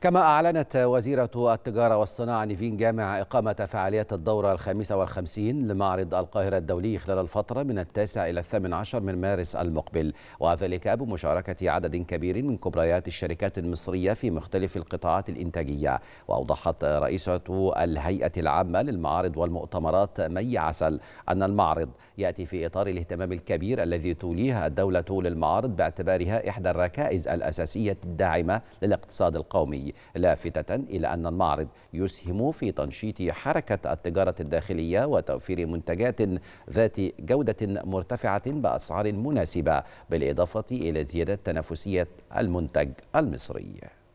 كما أعلنت وزيرة التجارة والصناعة نيفين جامع إقامة فعاليات الدورة الخامسة والخمسين لمعرض القاهرة الدولي خلال الفترة من التاسع إلى الثامن عشر من مارس المقبل وذلك بمشاركة عدد كبير من كبريات الشركات المصرية في مختلف القطاعات الإنتاجية وأوضحت رئيسة الهيئة العامة للمعارض والمؤتمرات مي عسل أن المعرض يأتي في إطار الاهتمام الكبير الذي توليه الدولة للمعارض باعتبارها إحدى الركائز الأساسية الداعمة للاقتصاد القومي الدولي لافتة إلى أن المعرض يسهم في تنشيط حركة التجارة الداخلية وتوفير منتجات ذات جودة مرتفعة بأسعار مناسبة بالإضافة إلى زيادة تنافسية المنتج المصري